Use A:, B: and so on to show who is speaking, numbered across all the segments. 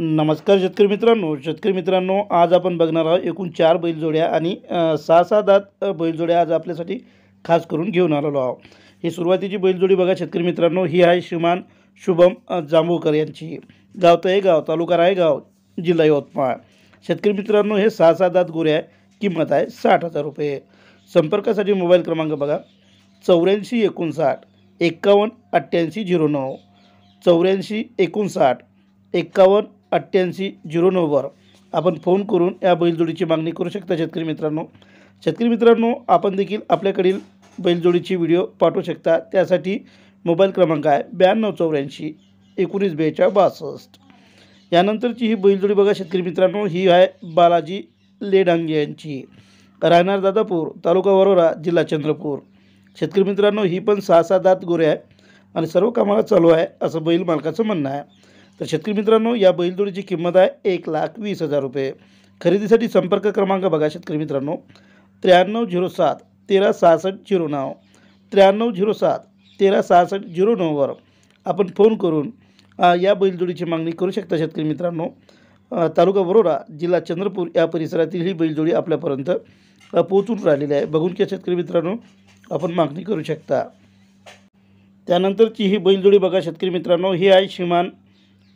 A: नमस्कार शेतकरी मित्रांनो शेतकरी मित्रांनो आज आपण बघणार आहोत एकूण चार बैलजोड्या आणि सहा सहा दात बैलजोड्या आज आपल्यासाठी खास करून घेऊन आलेलो आहोत ही सुरुवातीची बैलजोडी बघा शेतकरी मित्रांनो ही आहे श्रीमान शुभम जांभूळकर यांची गाव गाव तालुका गाव जिल्हा यवतमाळ शेतकरी मित्रांनो हे सहा सहा दात गोऱ्या किंमत आहे साठ हजार रुपये संपर्कासाठी मोबाईल क्रमांक बघा चौऱ्याऐंशी एकोणसाठ एक्कावन्न अठ्ठ्याऐंशी झिरो नऊ चौऱ्याऐंशी एकोणसाठ एक्कावन्न अठ्ठ्याऐंशी झिरो नऊवर आपण फोन करून या बैलजोडीची मागणी करू शकता शेतकरी मित्रांनो शेतकरी मित्रांनो आपण देखील आपल्याकडील बैलजोडीची व्हिडिओ पाठवू शकता त्यासाठी मोबाईल क्रमांक आहे ब्याण्णव चौऱ्याऐंशी एकोणीस बेचाळीस बासष्ट यानंतरची ही बैलजोडी बघा शेतकरी मित्रांनो ही आहे बालाजी लेडांगे यांची राहणार दादापूर तालुका वरोरा जिल्हा चंद्रपूर शेतकरी मित्रांनो ही पण सहा सहा दात गोरे आहे आणि सर्व कामाला चालू आहे असं बैल मालकाचं म्हणणं आहे तर शेतकरी मित्रांनो या बैलजोडीची किंमत आहे एक लाख वीस हजार रुपये खरेदीसाठी संपर्क क्रमांक बघा शेतकरी मित्रांनो त्र्याण्णव झिरो सात तेरा सहासष्ट झिरो नऊ त्र्याण्णव झिरो सात तेरा सहासष्ट झिरो नऊवर आपण फोन करून या बैलजोडीची मागणी करू शकता शेतकरी मित्रांनो तालुका वरोरा जिल्हा चंद्रपूर या परिसरातील ही बैलजोडी आपल्यापर्यंत पोहोचून राहिलेली आहे बघून की शेतकरी मित्रांनो आपण मागणी करू शकता त्यानंतरची ही बैलजोडी बघा शेतकरी मित्रांनो ही आहे श्रीमान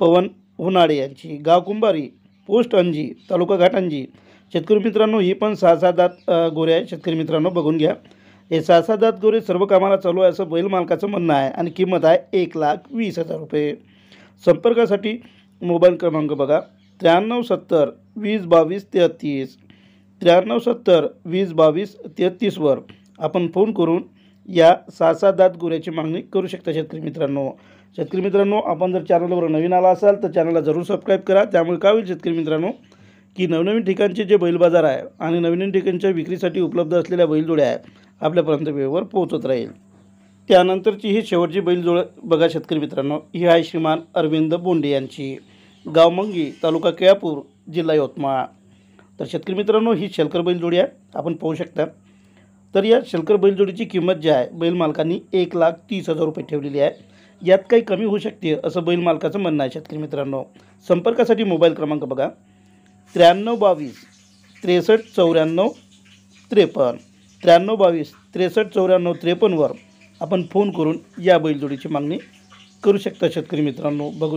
A: पवन होनाडे यांची गाव कुंभारी पोस्ट अंजी तालुका घाटांजी शेतकरी मित्रांनो ही पण सहा सहा दात गोरे आहे शेतकरी मित्रांनो बघून घ्या हे सहा सहा दात गोरे सर्व कामाला चालू आहे असं बैल मालकाचं म्हणणं आहे आणि किंमत आहे एक लाख वीस हजार रुपये संपर्कासाठी मोबाईल क्रमांक बघा त्र्याण्णव सत्तर वीस बावीस तेहत्तीस त्र्याण्णव सत्तर वीस बावीस तेहत्तीसवर आपण फोन करून या सहा सात दात गोऱ्याची मागणी करू शकता शेतकरी मित्रांनो शेतकरी मित्रांनो आपण जर चॅनलवर नवीन आला असाल तर चॅनलला जरूर सबस्क्राईब करा त्यामुळे काय होईल शेतकरी मित्रांनो की नवनवीन ठिकाणचे जे बैल बाजार आहे आणि नवीन ठिकाणच्या विक्रीसाठी उपलब्ध असलेल्या बैलजोड्या आहे आपल्यापर्यंत वेळेवर पोहोचत राहील त्यानंतरची ही शेवटची बैलजोड बघा शेतकरी मित्रांनो ही आहे श्रीमान अरविंद बोंडे यांची गाव मंगी तालुका केळापूर जिल्हा यवतमाळ तर शेतकरी मित्रांनो ही शेलकर बैलजोडी आहे आपण पाहू शकता तर या शंकर बैलजोडीची किंमत जी आहे बैल मालकांनी एक लाख तीस हजार रुपये ठेवलेली आहे यात काही कमी होऊ शकते असं बैल मालकाचं म्हणणं आहे शेतकरी मित्रांनो संपर्कासाठी मोबाईल क्रमांक बघा त्र्याण्णव बावीस त्रेसष्ट चौऱ्याण्णव त्रेपन्न त्र्याण्णव बावीस त्रेसष्ट चौऱ्याण्णव त्रेपन्नवर आपण फोन करून या बैलजोडीची मागणी करू शकता शेतकरी मित्रांनो बघू